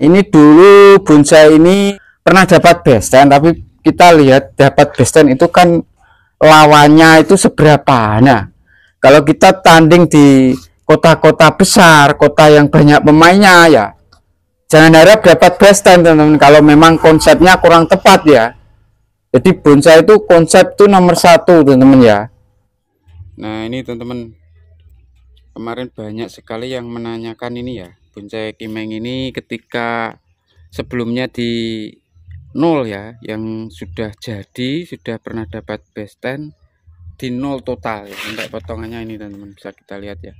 ini dulu bonsai ini pernah dapat best besten tapi kita lihat dapat best besten itu kan lawannya itu seberapa nah kalau kita tanding di kota-kota besar kota yang banyak pemainnya ya jangan harap dapat besten teman-teman kalau memang konsepnya kurang tepat ya jadi bonsai itu konsep tuh nomor satu teman-teman ya nah ini teman-teman kemarin banyak sekali yang menanyakan ini ya Bonsai kimeng ini ketika sebelumnya di nol ya, yang sudah jadi, sudah pernah dapat Best Ten di nol total ya. Untuk potongannya ini teman-teman bisa kita lihat ya.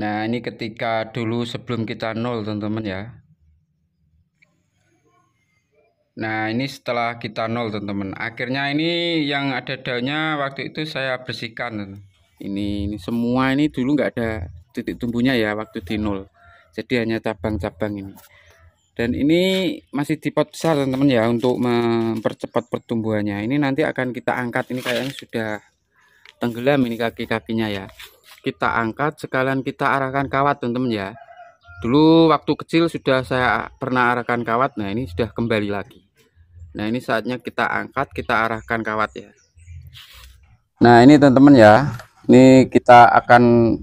Nah, ini ketika dulu sebelum kita nol teman-teman ya. Nah, ini setelah kita nol teman-teman. Akhirnya ini yang ada daunnya waktu itu saya bersihkan. Ini ini semua ini dulu nggak ada titik tumbuhnya ya waktu di nol jadi hanya cabang-cabang ini dan ini masih di pot besar teman-teman ya untuk mempercepat pertumbuhannya ini nanti akan kita angkat ini kayaknya sudah tenggelam ini kaki-kakinya ya kita angkat sekalian kita arahkan kawat teman-teman ya dulu waktu kecil sudah saya pernah arahkan kawat nah ini sudah kembali lagi nah ini saatnya kita angkat kita arahkan kawat ya nah ini teman-teman ya ini kita akan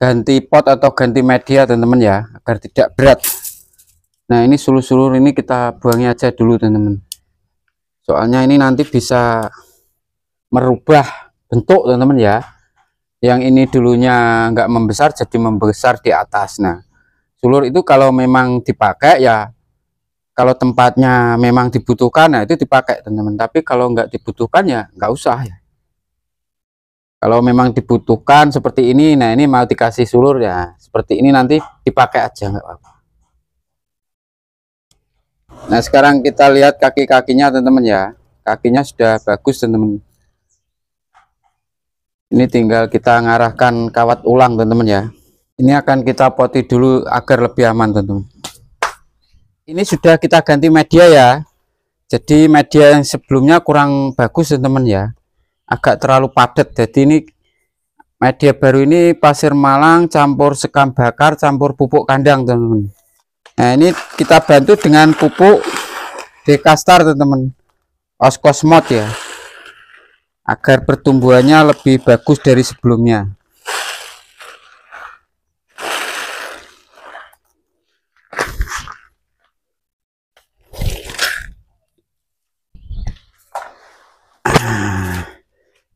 ganti pot atau ganti media teman-teman ya agar tidak berat nah ini sulur-sulur ini kita buangnya aja dulu teman-teman soalnya ini nanti bisa merubah bentuk teman-teman ya yang ini dulunya nggak membesar jadi membesar di atas nah sulur itu kalau memang dipakai ya kalau tempatnya memang dibutuhkan nah itu dipakai teman-teman tapi kalau nggak dibutuhkan ya nggak usah ya kalau memang dibutuhkan seperti ini nah ini mau dikasih sulur ya seperti ini nanti dipakai aja nggak apa-apa nah sekarang kita lihat kaki-kakinya teman-teman ya kakinya sudah bagus teman-teman ini tinggal kita ngarahkan kawat ulang teman-teman ya ini akan kita poti dulu agar lebih aman teman-teman ini sudah kita ganti media ya jadi media yang sebelumnya kurang bagus teman-teman ya agak terlalu padat jadi ini media baru ini pasir malang campur sekam bakar campur pupuk kandang teman-teman nah ini kita bantu dengan pupuk dekastar teman-teman oskosmot ya agar pertumbuhannya lebih bagus dari sebelumnya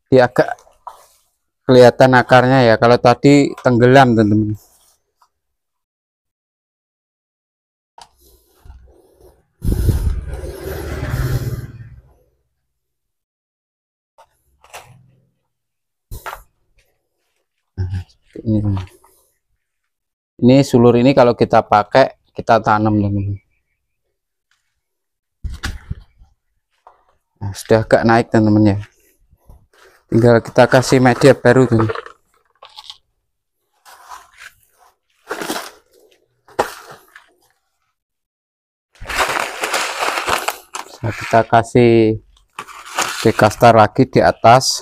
dia ya, agak kelihatan akarnya ya kalau tadi tenggelam teman-teman ini ini sulur ini kalau kita pakai kita tanam teman nah, sudah agak naik teman-teman ya tinggal kita kasih media baru tuh nah, kita kasih dekastar lagi di atas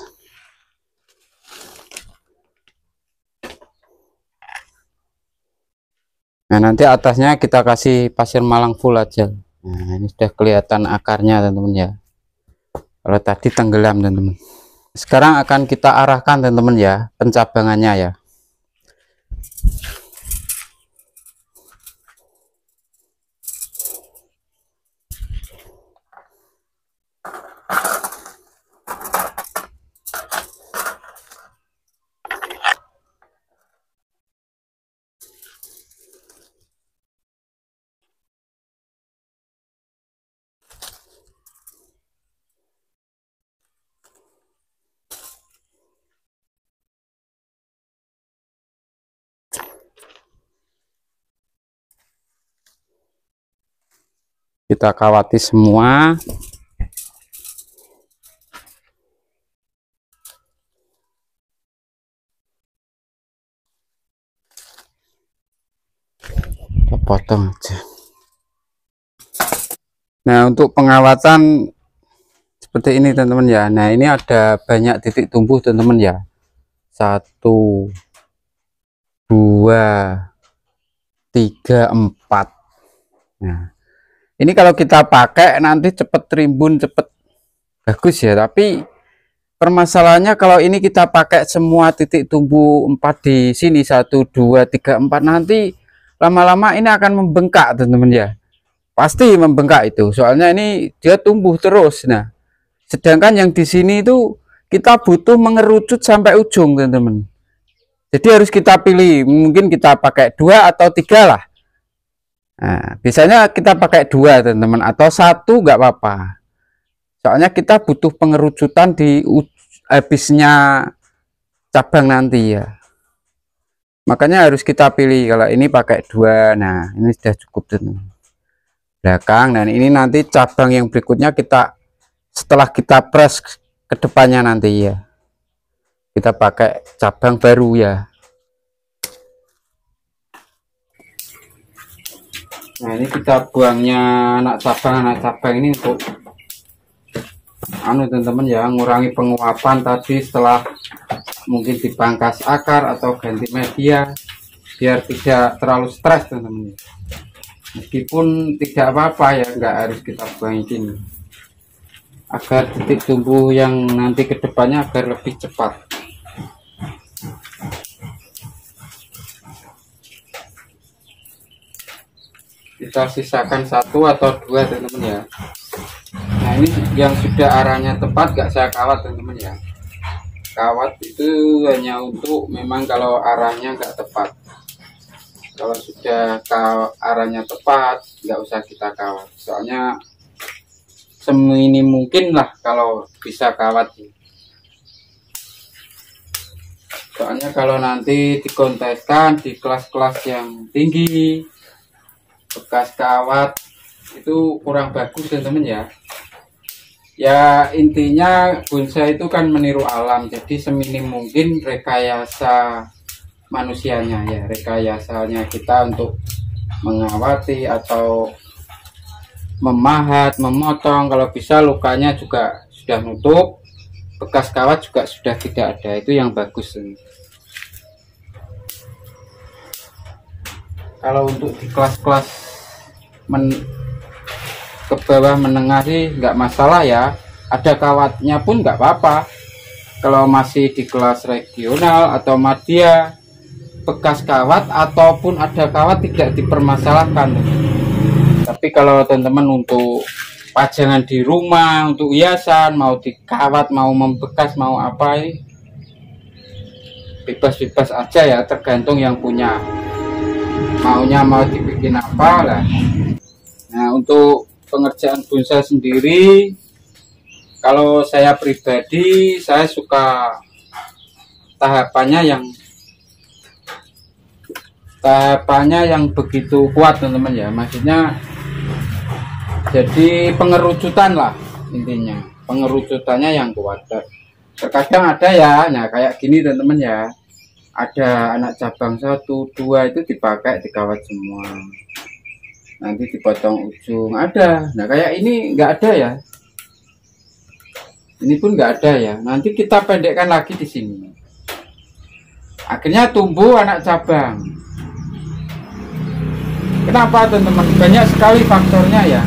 nah nanti atasnya kita kasih pasir malang full aja nah ini sudah kelihatan akarnya teman-teman ya kalau tadi tenggelam teman-teman sekarang akan kita arahkan teman-teman ya pencabangannya ya kita kawati semua kita potong aja nah untuk pengawatan seperti ini teman-teman ya nah ini ada banyak titik tumbuh teman-teman ya satu dua tiga empat nah ini kalau kita pakai nanti cepet rimbun cepet bagus ya tapi permasalahannya kalau ini kita pakai semua titik tumbuh empat di sini satu dua tiga empat nanti lama-lama ini akan membengkak teman-teman ya pasti membengkak itu soalnya ini dia tumbuh terus nah sedangkan yang di sini itu kita butuh mengerucut sampai ujung teman-teman jadi harus kita pilih mungkin kita pakai dua atau tiga lah Nah, biasanya kita pakai dua teman-teman atau satu nggak apa-apa. Soalnya kita butuh pengerucutan di habisnya cabang nanti ya. Makanya harus kita pilih kalau ini pakai dua. Nah, ini sudah cukup teman Belakang dan ini nanti cabang yang berikutnya kita setelah kita press ke depannya nanti ya. Kita pakai cabang baru ya. nah ini kita buangnya anak cabang anak cabang ini untuk anu teman-teman ya ngurangi penguapan tadi setelah mungkin dipangkas akar atau ganti media biar tidak terlalu stres teman-teman meskipun tidak apa-apa ya nggak harus kita buang ini agar titik tumbuh yang nanti kedepannya agar lebih cepat kita sisakan satu atau dua teman-teman ya nah ini yang sudah arahnya tepat gak saya kawat teman-teman ya kawat itu hanya untuk memang kalau arahnya gak tepat kalau sudah arahnya tepat gak usah kita kawat soalnya ini mungkin lah kalau bisa kawat soalnya kalau nanti dikonteskan di kelas-kelas yang tinggi bekas kawat itu kurang bagus ya temen ya ya intinya bonsai itu kan meniru alam jadi seminim mungkin rekayasa manusianya ya rekayasanya kita untuk mengawati atau memahat memotong kalau bisa lukanya juga sudah nutup bekas kawat juga sudah tidak ada itu yang bagus kalau untuk di kelas-kelas men ke bawah menengah sih nggak masalah ya ada kawatnya pun nggak apa-apa kalau masih di kelas regional atau madya bekas kawat ataupun ada kawat tidak dipermasalahkan tapi kalau teman-teman untuk pajangan di rumah untuk hiasan mau dikawat mau membekas mau apa bebas-bebas aja ya tergantung yang punya maunya mau dibikin apa lah nah untuk pengerjaan bonsai sendiri kalau saya pribadi saya suka tahapannya yang tahapannya yang begitu kuat teman-teman ya maksudnya jadi pengerucutan lah intinya pengerucutannya yang kuat terkadang ada ya nah kayak gini teman-teman ya ada anak cabang satu dua itu dipakai dikawat semua nanti dipotong ujung ada nah kayak ini enggak ada ya ini pun enggak ada ya nanti kita pendekkan lagi di sini akhirnya tumbuh anak cabang kenapa teman-teman banyak sekali faktornya ya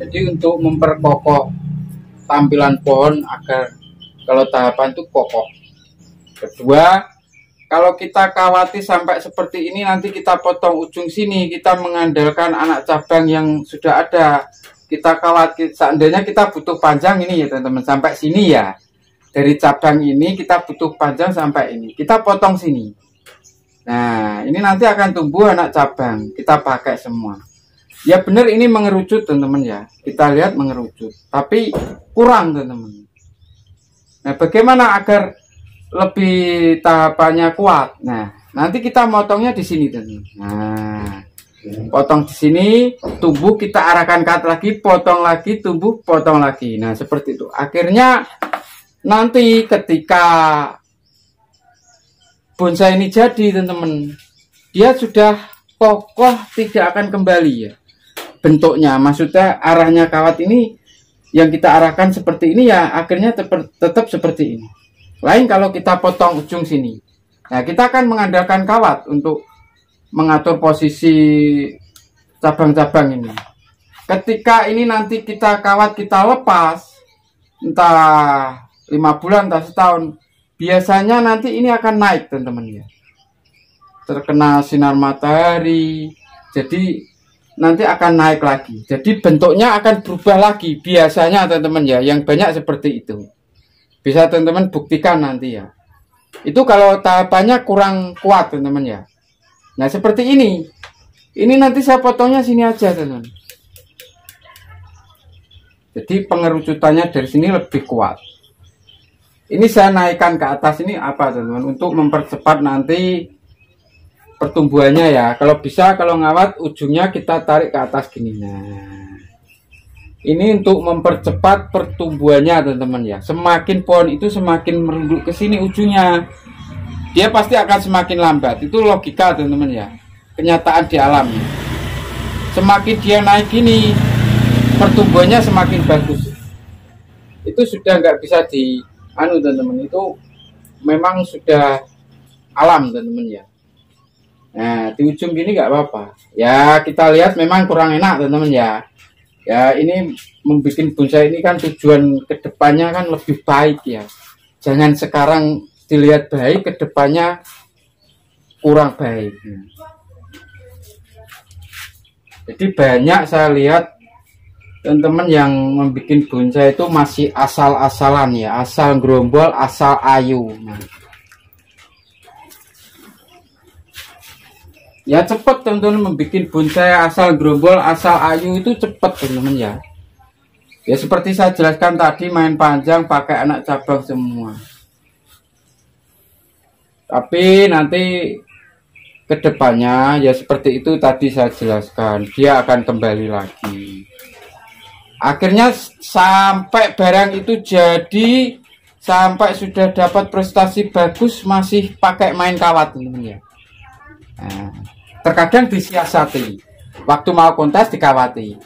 jadi untuk memperkokoh tampilan pohon agar kalau tahapan itu kokoh Kedua, kalau kita kawati sampai seperti ini nanti kita potong ujung sini, kita mengandalkan anak cabang yang sudah ada. Kita kawati seandainya kita butuh panjang ini ya teman-teman sampai sini ya. Dari cabang ini kita butuh panjang sampai ini. Kita potong sini. Nah, ini nanti akan tumbuh anak cabang. Kita pakai semua. Ya benar ini mengerucut teman-teman ya. Kita lihat mengerucut. Tapi kurang teman-teman. Nah, bagaimana agar lebih tahapannya kuat. Nah, nanti kita motongnya di sini tadi. Nah, potong di sini, tubuh kita arahkan ke atas lagi, potong lagi, tubuh potong lagi. Nah, seperti itu. Akhirnya nanti ketika bonsai ini jadi teman-teman dia sudah kokoh tidak akan kembali ya bentuknya maksudnya arahnya kawat ini yang kita arahkan seperti ini ya akhirnya tetap, tetap seperti ini lain kalau kita potong ujung sini. Nah, kita akan mengandalkan kawat untuk mengatur posisi cabang-cabang ini. Ketika ini nanti kita kawat kita lepas, entah lima bulan, entah setahun, biasanya nanti ini akan naik teman-teman ya. Terkena sinar matahari, jadi nanti akan naik lagi. Jadi bentuknya akan berubah lagi biasanya teman-teman ya, yang banyak seperti itu. Bisa teman-teman buktikan nanti ya. Itu kalau tahapannya kurang kuat teman-teman ya. Nah seperti ini. Ini nanti saya potongnya sini aja teman-teman. Jadi pengerucutannya dari sini lebih kuat. Ini saya naikkan ke atas ini apa teman-teman untuk mempercepat nanti pertumbuhannya ya. Kalau bisa kalau ngawat ujungnya kita tarik ke atas gini. Nah, ini untuk mempercepat pertumbuhannya teman-teman ya semakin pohon itu semakin merunduk ke sini ujungnya dia pasti akan semakin lambat itu logika teman-teman ya kenyataan di alam ya. semakin dia naik ini pertumbuhannya semakin bagus itu sudah nggak bisa di anu teman-teman itu memang sudah alam teman-teman ya nah di ujung gini nggak apa-apa ya kita lihat memang kurang enak teman-teman ya ya ini membuat bonsai ini kan tujuan kedepannya kan lebih baik ya jangan sekarang dilihat baik kedepannya kurang baik jadi banyak saya lihat teman-teman yang membuat bonsai itu masih asal-asalan ya asal gerombol asal ayu nah ya cepet teman-teman membuat bonsai asal gerombol asal ayu itu cepet teman-teman ya ya seperti saya jelaskan tadi main panjang pakai anak cabang semua tapi nanti kedepannya ya seperti itu tadi saya jelaskan dia akan kembali lagi akhirnya sampai barang itu jadi sampai sudah dapat prestasi bagus masih pakai main kawat teman-teman ya nah terkadang disiasati waktu mau kontes dikawati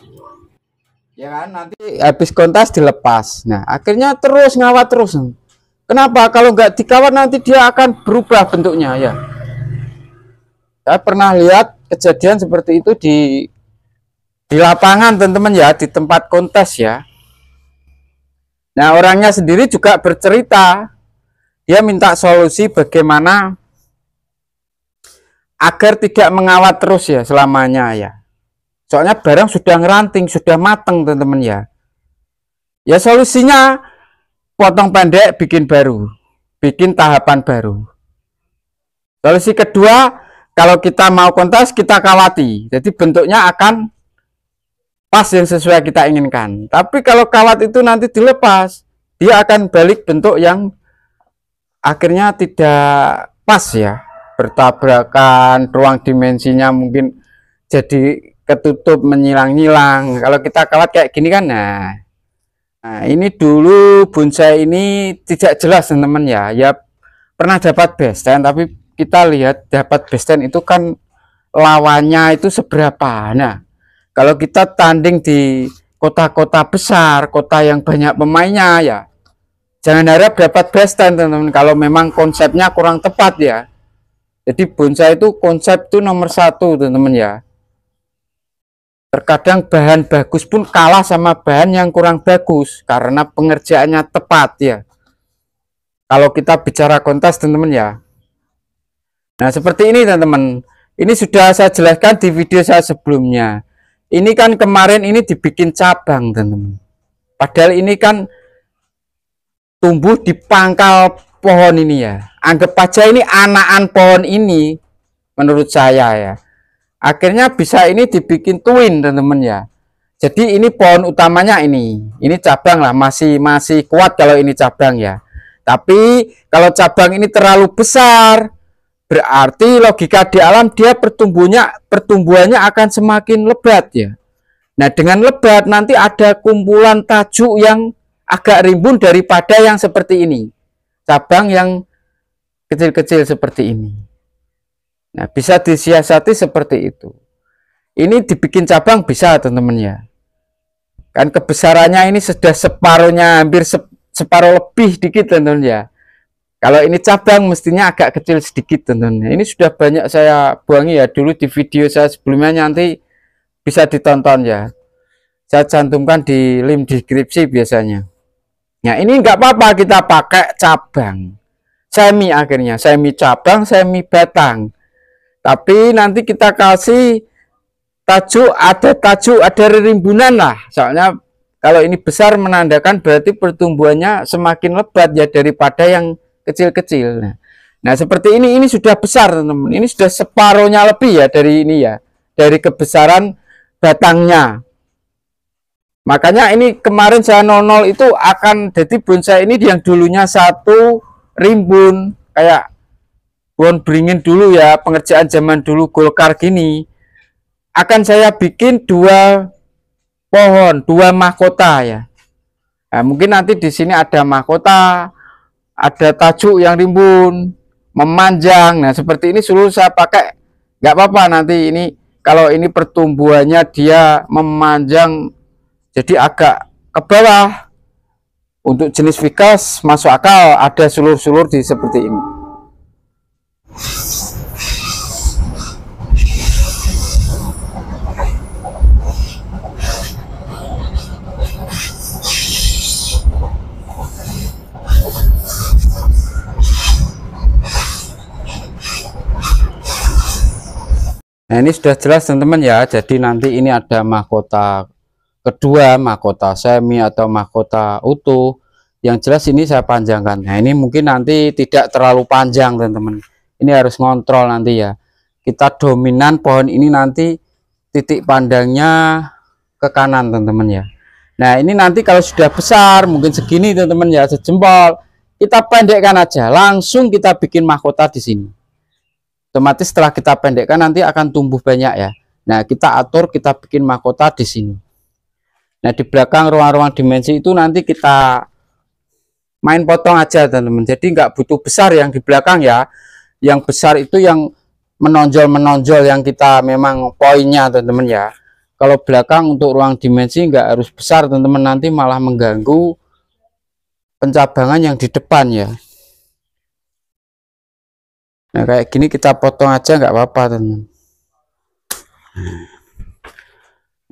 ya kan nanti habis kontes dilepas nah akhirnya terus ngawat terus kenapa kalau nggak dikawat nanti dia akan berubah bentuknya ya saya pernah lihat kejadian seperti itu di di lapangan teman-teman ya di tempat kontes ya nah orangnya sendiri juga bercerita dia minta solusi bagaimana agar tidak mengawat terus ya selamanya ya soalnya barang sudah ngeranting sudah mateng teman-teman ya ya solusinya potong pendek bikin baru bikin tahapan baru solusi kedua kalau kita mau kontes kita kawati jadi bentuknya akan pas yang sesuai kita inginkan tapi kalau kawat itu nanti dilepas dia akan balik bentuk yang akhirnya tidak pas ya bertabrakan ruang dimensinya mungkin jadi ketutup menyilang-nyilang kalau kita kawat kayak gini kan nah Nah, ini dulu bonsai ini tidak jelas teman-teman ya. Ya pernah dapat besten tapi kita lihat dapat besten itu kan lawannya itu seberapa. Nah, kalau kita tanding di kota-kota besar, kota yang banyak pemainnya ya. Jangan harap dapat besten teman-teman kalau memang konsepnya kurang tepat ya. Jadi bonsai itu konsep itu nomor satu teman-teman ya. Terkadang bahan bagus pun kalah sama bahan yang kurang bagus karena pengerjaannya tepat ya. Kalau kita bicara kontes teman-teman ya. Nah seperti ini teman-teman. Ini sudah saya jelaskan di video saya sebelumnya. Ini kan kemarin ini dibikin cabang teman-teman. Padahal ini kan tumbuh di pangkal pohon ini ya anggap aja ini anakan pohon ini menurut saya ya akhirnya bisa ini dibikin twin teman-teman ya jadi ini pohon utamanya ini ini cabang lah masih masih kuat kalau ini cabang ya tapi kalau cabang ini terlalu besar berarti logika di alam dia pertumbuhnya pertumbuhannya akan semakin lebat ya nah dengan lebat nanti ada kumpulan tajuk yang agak rimbun daripada yang seperti ini cabang yang kecil-kecil seperti ini. Nah, bisa disiasati seperti itu. Ini dibikin cabang bisa, teman-teman ya. Kan kebesarannya ini sudah separuhnya, hampir separuh lebih dikit, teman-teman ya. Kalau ini cabang mestinya agak kecil sedikit, teman-teman. Ya. Ini sudah banyak saya buangi ya dulu di video saya sebelumnya nanti bisa ditonton ya. Saya cantumkan di link deskripsi biasanya. Ya ini nggak apa-apa kita pakai cabang. Semi akhirnya, semi cabang, semi batang. Tapi nanti kita kasih tajuk, ada tajuk, ada rimbunan lah. Soalnya kalau ini besar menandakan berarti pertumbuhannya semakin lebat ya daripada yang kecil-kecil. Nah, nah seperti ini, ini sudah besar teman-teman. Ini sudah separuhnya lebih ya dari ini ya. Dari kebesaran batangnya. Makanya ini kemarin saya nol nol itu akan jadi bonsai ini yang dulunya satu rimbun kayak bon beringin dulu ya pengerjaan zaman dulu golkar gini akan saya bikin dua pohon dua mahkota ya nah, mungkin nanti di sini ada mahkota ada tajuk yang rimbun memanjang nah seperti ini seluruh saya pakai nggak apa-apa nanti ini kalau ini pertumbuhannya dia memanjang jadi agak ke bawah untuk jenis vikas masuk akal ada sulur-sulur di seperti ini Nah, ini sudah jelas teman-teman ya. Jadi nanti ini ada mahkota kedua mahkota semi atau mahkota utuh yang jelas ini saya panjangkan nah ini mungkin nanti tidak terlalu panjang teman-teman ini harus ngontrol nanti ya kita dominan pohon ini nanti titik pandangnya ke kanan teman-teman ya nah ini nanti kalau sudah besar mungkin segini teman-teman ya sejempol kita pendekkan aja langsung kita bikin mahkota di sini otomatis setelah kita pendekkan nanti akan tumbuh banyak ya Nah kita atur kita bikin mahkota di sini Nah di belakang ruang-ruang dimensi itu nanti kita main potong aja teman-teman. Jadi nggak butuh besar yang di belakang ya. Yang besar itu yang menonjol-menonjol yang kita memang poinnya teman-teman ya. Kalau belakang untuk ruang dimensi nggak harus besar teman-teman nanti malah mengganggu pencabangan yang di depan ya. Nah kayak gini kita potong aja nggak apa-apa teman-teman. Hmm.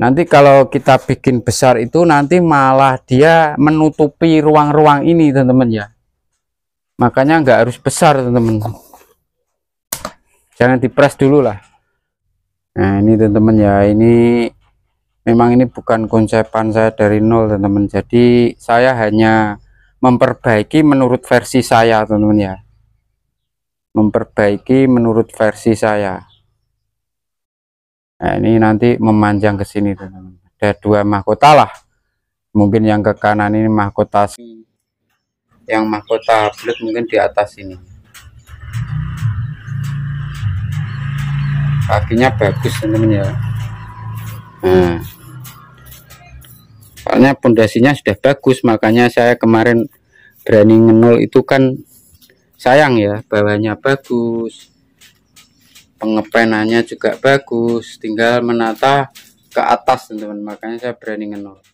Nanti kalau kita bikin besar itu nanti malah dia menutupi ruang-ruang ini teman-teman ya. Makanya nggak harus besar teman-teman. Jangan dipres dulu lah. Nah ini teman-teman ya ini memang ini bukan konsepan saya dari nol teman-teman. Jadi saya hanya memperbaiki menurut versi saya teman-teman ya. Memperbaiki menurut versi saya. Nah, ini nanti memanjang ke sini, teman-teman. Ada dua mahkota lah. Mungkin yang ke kanan ini mahkota yang mahkota belut mungkin di atas ini. Kakinya bagus, teman-teman ya. Nah. Soalnya pondasinya sudah bagus, makanya saya kemarin berani ngenul itu kan sayang ya, bawahnya bagus pengepenannya juga bagus tinggal menata ke atas teman-teman makanya saya berani ngenol